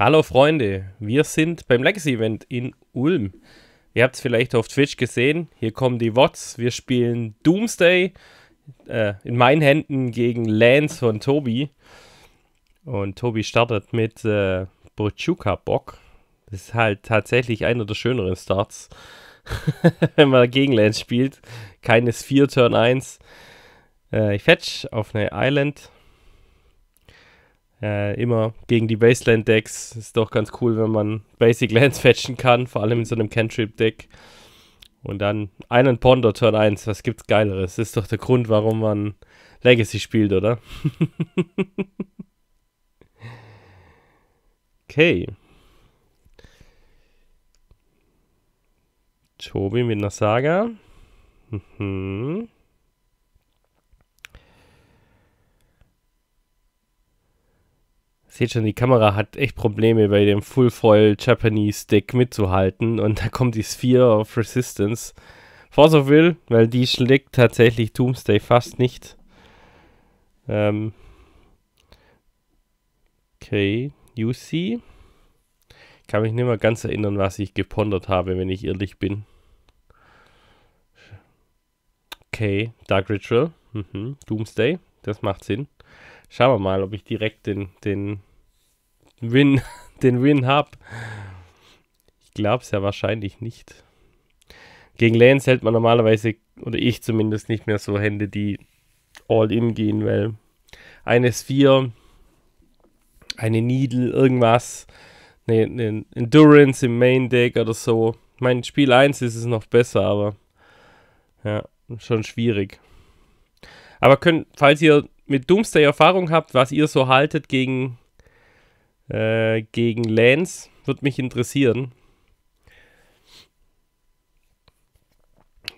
Hallo Freunde, wir sind beim Legacy Event in Ulm. Ihr habt es vielleicht auf Twitch gesehen. Hier kommen die Wots. Wir spielen Doomsday äh, in meinen Händen gegen Lance von Tobi. Und Tobi startet mit äh, Bochuka Bock. Das ist halt tatsächlich einer der schöneren Starts, wenn man gegen Lance spielt. Keines 4 Turn 1. Äh, ich fetch auf eine Island. Äh, immer gegen die Baseline-Decks. Ist doch ganz cool, wenn man Basic Lands fetchen kann, vor allem in so einem Cantrip-Deck. Und dann einen Ponder Turn 1, was gibt's Geileres? Das ist doch der Grund, warum man Legacy spielt, oder? okay. Tobi mit einer Saga. Mhm. Seht schon, die Kamera hat echt Probleme bei dem Full Foil Japanese Deck mitzuhalten und da kommt die Sphere of Resistance. Force of Will, weil die schlägt tatsächlich Doomsday fast nicht. Ähm okay, see. Kann mich nicht mehr ganz erinnern, was ich gepondert habe, wenn ich ehrlich bin. Okay, Dark Ritual. Mhm. Doomsday, das macht Sinn. Schauen wir mal, ob ich direkt den, den Win, den Win habe. Ich glaube es ja wahrscheinlich nicht. Gegen Lanes hält man normalerweise, oder ich zumindest, nicht mehr so Hände, die all in gehen, weil eine S4, eine Needle, irgendwas, eine ne, Endurance im Main Deck oder so. Mein Spiel 1 ist es noch besser, aber ja, schon schwierig. Aber könnt, falls ihr mit Doomsday Erfahrung habt, was ihr so haltet gegen äh, gegen Lance. Würde mich interessieren.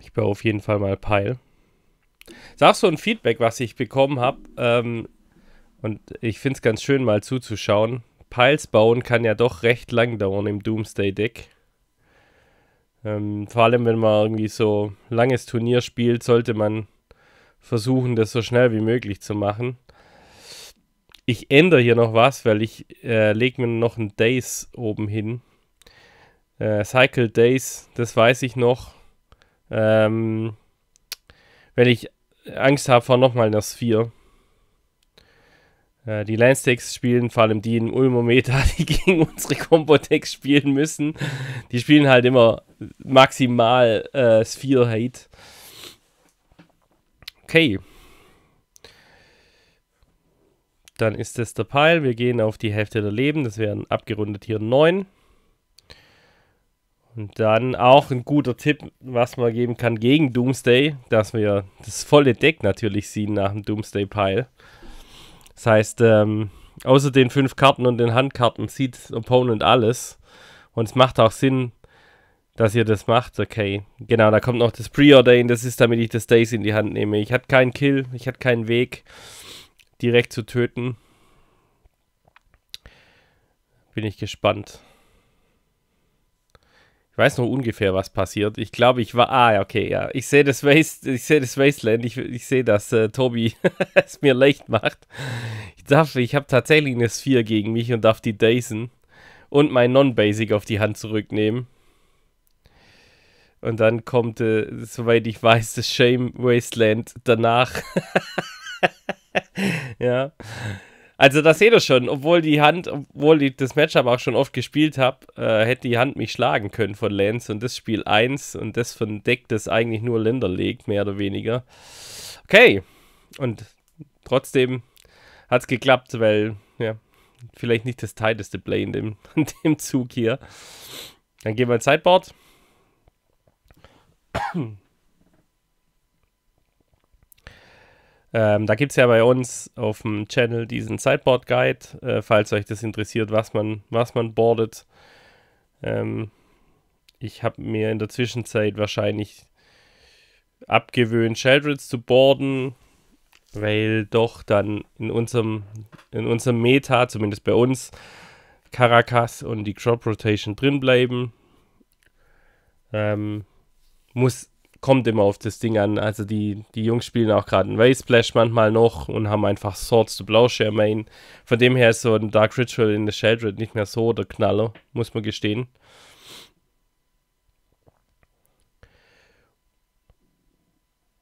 Ich bin auf jeden Fall mal peil. Sag so ein Feedback, was ich bekommen habe. Ähm, und ich finde es ganz schön, mal zuzuschauen. Piles bauen kann ja doch recht lang dauern im Doomsday-Deck. Ähm, vor allem, wenn man irgendwie so langes Turnier spielt, sollte man versuchen, das so schnell wie möglich zu machen ich ändere hier noch was, weil ich äh, lege mir noch ein Days oben hin. Äh, Cycle Days, das weiß ich noch. Ähm, weil ich Angst habe vor nochmal einer Sphere. Äh, die Landsteaks spielen, vor allem die in Ulmometer, die gegen unsere Combo-Decks spielen müssen. Die spielen halt immer maximal äh, Sphere-Hate. Okay. Dann ist das der Pile. Wir gehen auf die Hälfte der Leben. Das wären abgerundet hier 9. Und dann auch ein guter Tipp, was man geben kann gegen Doomsday, dass wir das volle Deck natürlich sehen nach dem Doomsday-Pile. Das heißt, ähm, außer den fünf Karten und den Handkarten sieht Opponent alles. Und es macht auch Sinn, dass ihr das macht. Okay, genau, da kommt noch das Preordain. Das ist, damit ich das Days in die Hand nehme. Ich hatte keinen Kill, ich hatte keinen Weg direkt zu töten. Bin ich gespannt. Ich weiß noch ungefähr, was passiert. Ich glaube, ich war. Ah, okay, ja. Ich sehe das, Waste, seh das Wasteland. Ich, ich sehe, dass äh, Tobi es mir leicht macht. Ich darf, ich habe tatsächlich eine Sphere gegen mich und darf die Daisen und mein Non-Basic auf die Hand zurücknehmen. Und dann kommt, äh, soweit ich weiß, das Shame Wasteland danach. Ja. Also das seht ihr schon, obwohl die Hand, obwohl ich das Matchup auch schon oft gespielt habe, äh, hätte die Hand mich schlagen können von Lance und das Spiel 1 und das von Deck, das eigentlich nur Länder legt, mehr oder weniger. Okay, und trotzdem hat es geklappt, weil, ja, vielleicht nicht das tighteste Play in dem, in dem Zug hier. Dann gehen wir ins Sideboard. Ähm, da gibt es ja bei uns auf dem Channel diesen Sideboard-Guide, äh, falls euch das interessiert, was man, was man boardet. Ähm, ich habe mir in der Zwischenzeit wahrscheinlich abgewöhnt, Sheldrits zu boarden, weil doch dann in unserem, in unserem Meta, zumindest bei uns, Caracas und die Crop Rotation drin bleiben. Ähm, muss kommt immer auf das Ding an. Also die, die Jungs spielen auch gerade einen Waysplash manchmal noch und haben einfach Swords to Blaushare Main. Von dem her ist so ein Dark Ritual in the Shadred nicht mehr so der Knaller, muss man gestehen.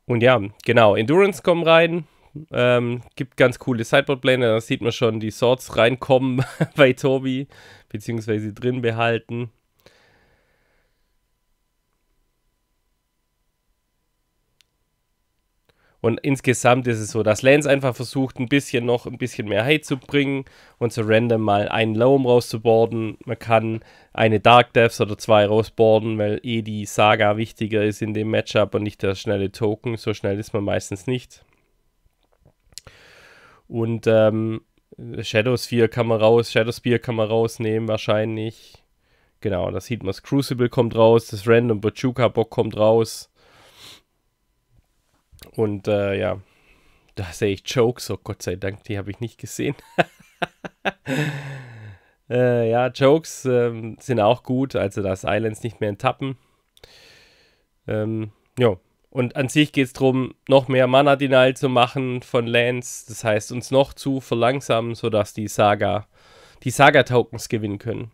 Und ja, genau, Endurance kommen rein. Ähm, gibt ganz coole Sideboard-Pläne, da sieht man schon die Swords reinkommen bei Tobi, beziehungsweise drin behalten. Und insgesamt ist es so, dass Lance einfach versucht, ein bisschen noch ein bisschen mehr Hate zu bringen und so random mal einen Loam rauszuborden. Man kann eine Dark Deaths oder zwei rausboarden, weil eh die Saga wichtiger ist in dem Matchup und nicht der schnelle Token. So schnell ist man meistens nicht. Und ähm, Shadows 4 kann man raus, Shadows Spear kann man rausnehmen wahrscheinlich. Genau, das sieht man. Das Crucible kommt raus, das Random bochuka Bock kommt raus. Und äh, ja, da sehe ich Jokes, oh Gott sei Dank, die habe ich nicht gesehen. äh, ja, Jokes ähm, sind auch gut, also das Islands nicht mehr enttappen. Ähm, ja, und an sich geht es darum, noch mehr Mana Manadinal zu machen von Lance, das heißt uns noch zu verlangsamen, sodass die Saga, die Saga-Tokens gewinnen können.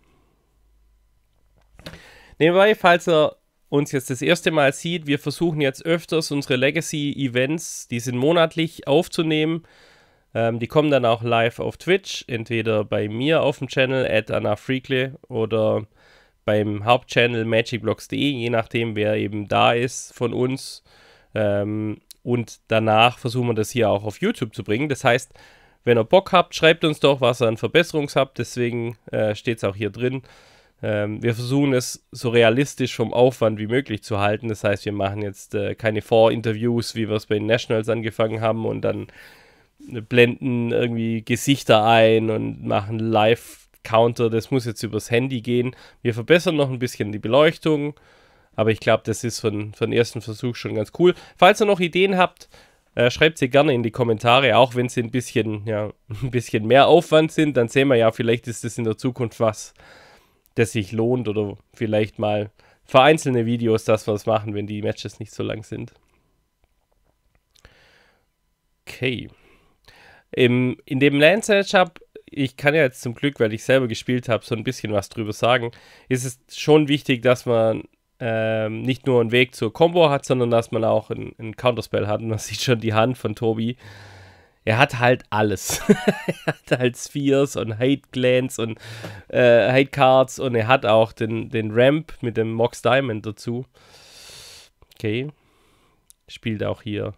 Nebenbei, falls ihr uns jetzt das erste Mal sieht, wir versuchen jetzt öfters unsere Legacy-Events, die sind monatlich, aufzunehmen. Ähm, die kommen dann auch live auf Twitch, entweder bei mir auf dem Channel, at Anna oder beim Hauptchannel magicblocks.de, je nachdem, wer eben da ist von uns. Ähm, und danach versuchen wir das hier auch auf YouTube zu bringen. Das heißt, wenn ihr Bock habt, schreibt uns doch, was ihr an Verbesserungs habt. Deswegen äh, steht es auch hier drin. Ähm, wir versuchen es so realistisch vom Aufwand wie möglich zu halten. Das heißt, wir machen jetzt äh, keine Vorinterviews, wie wir es bei den Nationals angefangen haben und dann äh, blenden irgendwie Gesichter ein und machen Live-Counter. Das muss jetzt übers Handy gehen. Wir verbessern noch ein bisschen die Beleuchtung, aber ich glaube, das ist von, von ersten Versuch schon ganz cool. Falls ihr noch Ideen habt, äh, schreibt sie gerne in die Kommentare, auch wenn sie ein bisschen, ja, ein bisschen mehr Aufwand sind, dann sehen wir ja, vielleicht ist das in der Zukunft was, das sich lohnt oder vielleicht mal für einzelne Videos, dass wir es machen, wenn die Matches nicht so lang sind. Okay. Im, in dem Lance-Matchup, ich kann ja jetzt zum Glück, weil ich selber gespielt habe, so ein bisschen was drüber sagen, ist es schon wichtig, dass man ähm, nicht nur einen Weg zur Combo hat, sondern dass man auch einen, einen Counterspell hat. Und man sieht schon die Hand von Tobi er hat halt alles. er hat halt Spheres und Hate Glands und äh, Hate Cards und er hat auch den, den Ramp mit dem Mox Diamond dazu. Okay. Spielt auch hier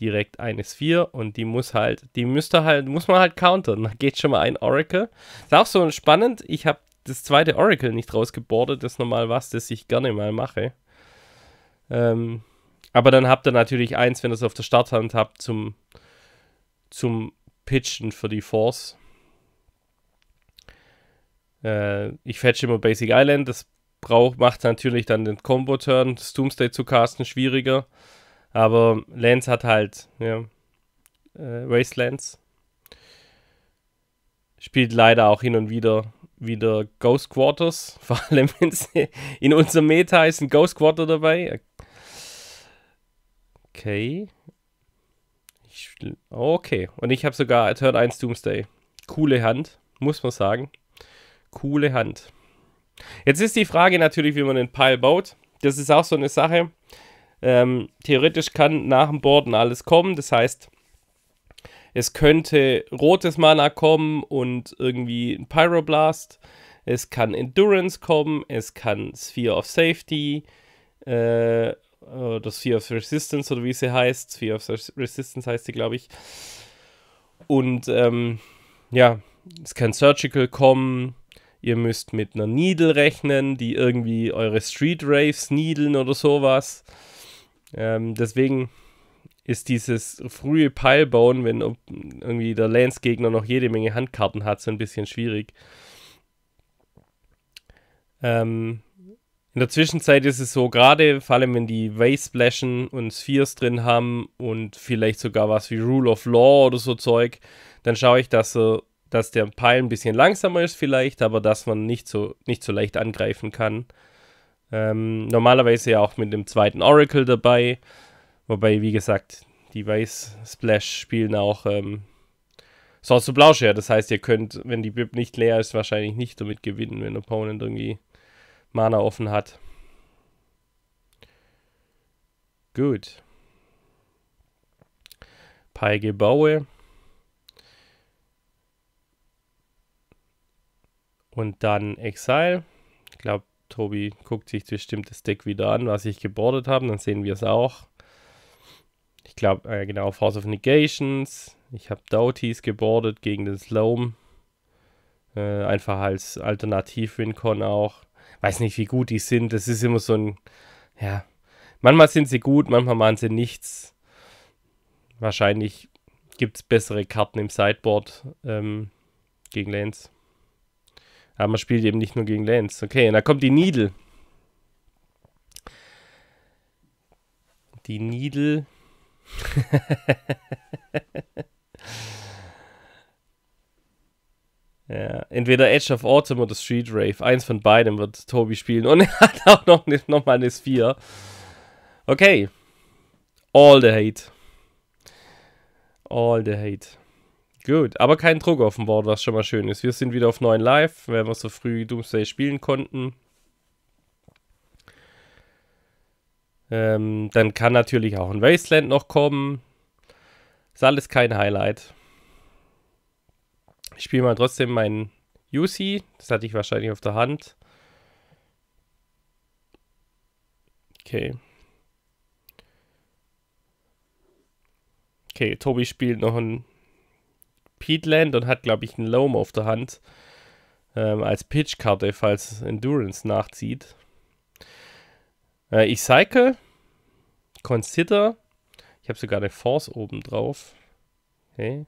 direkt eine Sphere und die muss halt, die müsste halt, muss man halt countern. Da geht schon mal ein Oracle. Ist auch so spannend. Ich habe das zweite Oracle nicht rausgebordet. Das ist normal was, das ich gerne mal mache. Ähm, aber dann habt ihr natürlich eins, wenn ihr es auf der Starthand habt, zum zum Pitchen für die Force. Äh, ich fetch immer Basic Island, das braucht, macht natürlich dann den Combo-Turn, das Doomsday zu casten, schwieriger. Aber Lance hat halt, ja, äh, Wastelands. Spielt leider auch hin und wieder wieder Ghost Quarters, vor allem wenn es in unserem Meta ist ein Ghost Quarter dabei. Okay. Okay. Und ich habe sogar Turn 1 Doomsday. Coole Hand, muss man sagen. Coole Hand. Jetzt ist die Frage natürlich, wie man den Pile baut. Das ist auch so eine Sache. Ähm, theoretisch kann nach dem Borden alles kommen. Das heißt, es könnte rotes Mana kommen und irgendwie ein Pyroblast. Es kann Endurance kommen. Es kann Sphere of Safety. Äh, äh, das Fear of Resistance oder wie sie heißt. Fear of Resistance heißt sie, glaube ich. Und ähm, ja, es kann Surgical kommen. Ihr müsst mit einer Needle rechnen, die irgendwie eure Street Raves needlen oder sowas. Ähm, deswegen ist dieses frühe Pilebauen, wenn irgendwie der Lance-Gegner noch jede Menge Handkarten hat, so ein bisschen schwierig. Ähm, in der Zwischenzeit ist es so, gerade vor allem wenn die Wave-Splashen und Spheres drin haben und vielleicht sogar was wie Rule of Law oder so Zeug, dann schaue ich, dass, äh, dass der Pile ein bisschen langsamer ist vielleicht, aber dass man nicht so, nicht so leicht angreifen kann. Ähm, normalerweise ja auch mit dem zweiten Oracle dabei, wobei, wie gesagt, die Weiß Splash spielen auch ähm, Source to Blauscher. Das heißt, ihr könnt, wenn die Bib nicht leer ist, wahrscheinlich nicht damit gewinnen, wenn Opponent irgendwie Mana offen hat. Gut. Peige Baue. Und dann Exile. Ich glaube, Tobi guckt sich bestimmt das Deck wieder an, was ich gebordet habe. Dann sehen wir es auch. Ich glaube, äh, genau, Force of Negations. Ich habe Doughties gebordet gegen den Sloam. Äh, einfach als Alternativ-Wincon auch weiß nicht, wie gut die sind. Das ist immer so ein, ja, manchmal sind sie gut, manchmal machen sie nichts. Wahrscheinlich gibt es bessere Karten im Sideboard ähm, gegen Lands. Aber man spielt eben nicht nur gegen Lands. Okay, und da kommt die Needle. Die Needle. Ja, entweder Edge of Autumn oder Street Rave. Eins von beidem wird Tobi spielen. Und er hat auch noch, eine, noch mal eine 4. Okay. All the hate. All the hate. Gut, aber kein Druck auf dem Board, was schon mal schön ist. Wir sind wieder auf 9 live, weil wir so früh Doomsday spielen konnten. Ähm, dann kann natürlich auch ein Wasteland noch kommen. Ist alles kein Highlight. Ich spiele mal trotzdem meinen UC. Das hatte ich wahrscheinlich auf der Hand. Okay. Okay, Tobi spielt noch ein Peatland und hat, glaube ich, einen Loam auf der Hand. Ähm, als Pitch-Karte, falls Endurance nachzieht. Äh, ich cycle. Consider. Ich habe sogar eine Force oben drauf. Okay.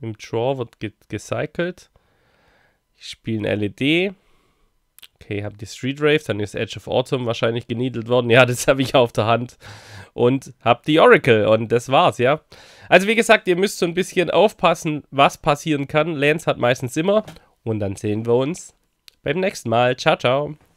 Im Draw wird ge gecycelt. Ich spiele ein LED. Okay, habe die Street Rave, dann ist Edge of Autumn wahrscheinlich geniedelt worden. Ja, das habe ich auf der Hand. Und habe die Oracle und das war's, ja. Also wie gesagt, ihr müsst so ein bisschen aufpassen, was passieren kann. Lance hat meistens immer. Und dann sehen wir uns beim nächsten Mal. Ciao, ciao.